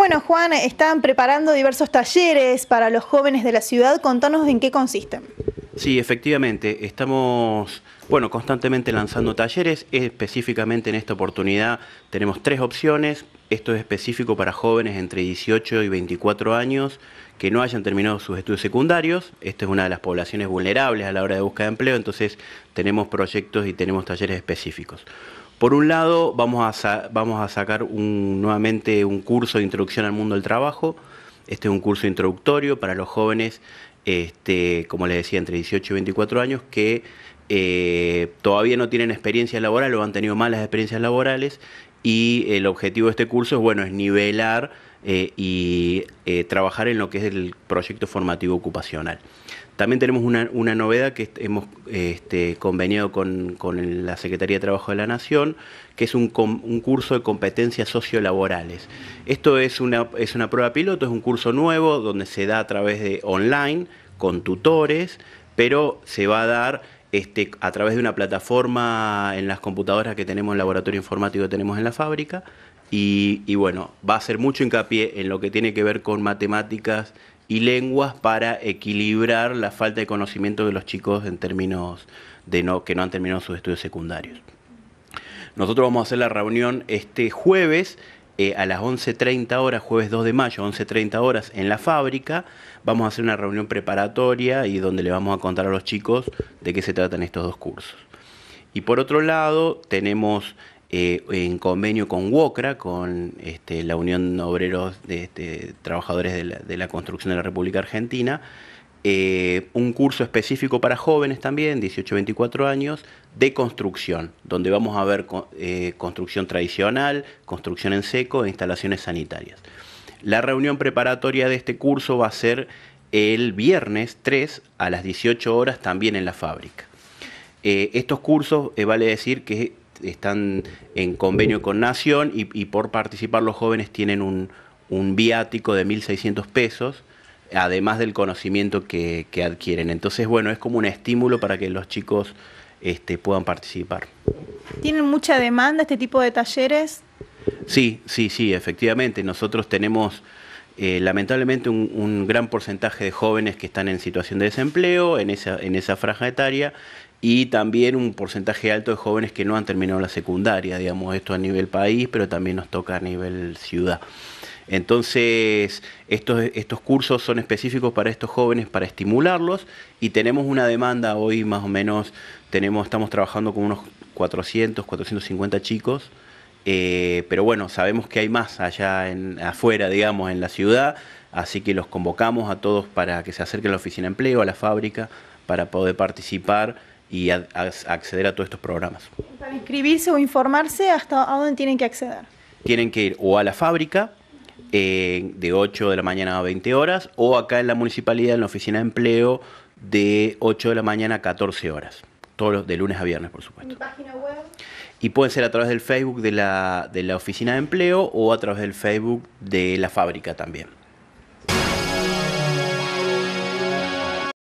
Bueno, Juan, están preparando diversos talleres para los jóvenes de la ciudad. Contanos en qué consisten. Sí, efectivamente, estamos bueno, constantemente lanzando talleres, específicamente en esta oportunidad tenemos tres opciones, esto es específico para jóvenes entre 18 y 24 años que no hayan terminado sus estudios secundarios. Esta es una de las poblaciones vulnerables a la hora de búsqueda de empleo, entonces tenemos proyectos y tenemos talleres específicos. Por un lado, vamos a, vamos a sacar nuevamente un curso de introducción al mundo del trabajo. Este es un curso introductorio para los jóvenes, este, como les decía, entre 18 y 24 años, que eh, todavía no tienen experiencia laboral o han tenido malas experiencias laborales. Y el objetivo de este curso es, bueno, es nivelar eh, y eh, trabajar en lo que es el proyecto formativo ocupacional. También tenemos una, novedad que hemos este, convenido con, la Secretaría de Trabajo de la Nación, que es un, curso de competencias sociolaborales. Esto es es una prueba piloto, es un curso nuevo donde se da a través de online, con tutores, pero se va a dar este, a través de una plataforma en las computadoras que tenemos en el laboratorio informático que tenemos en la fábrica. Y, bueno, va a hacer mucho hincapié en lo que tiene que ver con matemáticas y lenguas para equilibrar la falta de conocimiento de los chicos en términos de no, que no han terminado sus estudios secundarios. Nosotros vamos a hacer la reunión este jueves eh, a las 11.30 horas, jueves 2 de mayo, 11.30 horas, en la fábrica. Vamos a hacer una reunión preparatoria y donde le vamos a contar a los chicos de qué se tratan estos dos cursos. Y por otro lado, tenemos eh, en convenio con WOCRA, con este, la Unión Obreros de este, Trabajadores de la Construcción de la República Argentina, eh, un curso específico para jóvenes también, 18-24 años, de construcción, donde vamos a ver eh, construcción tradicional, construcción en seco e instalaciones sanitarias. La reunión preparatoria de este curso va a ser el viernes 3 a las 18 horas también en la fábrica. Eh, estos cursos, vale decir que están en convenio con Nación y, por participar los jóvenes tienen un viático de 1.600 pesos además del conocimiento que, adquieren. Entonces, bueno, es como un estímulo para que los chicos este, puedan participar. ¿Tienen mucha demanda este tipo de talleres? Sí, sí, sí, efectivamente. Nosotros tenemos eh, lamentablemente un, gran porcentaje de jóvenes que están en situación de desempleo, en esa, en esa franja etaria, y también un porcentaje alto de jóvenes que no han terminado la secundaria, digamos, esto a nivel país, pero también nos toca a nivel ciudad. Entonces, estos, cursos son específicos para estos jóvenes, para estimularlos, y tenemos una demanda hoy más o menos, tenemos, estamos trabajando con unos 400, 450 chicos, eh, pero bueno, sabemos que hay más allá en, afuera, digamos, en la ciudad, así que los convocamos a todos para que se acerquen a la oficina de empleo, a la fábrica, para poder participar y acceder a todos estos programas. Para inscribirse o informarse, ¿hasta a dónde tienen que acceder? Tienen que ir o a la fábrica, eh, de 8 de la mañana a 20 horas, o acá en la municipalidad, en la oficina de empleo, de 8 de la mañana a 14 horas. Todos de lunes a viernes, por supuesto. Y pueden ser a través del Facebook de la, de la oficina de empleo o a través del Facebook de la fábrica también.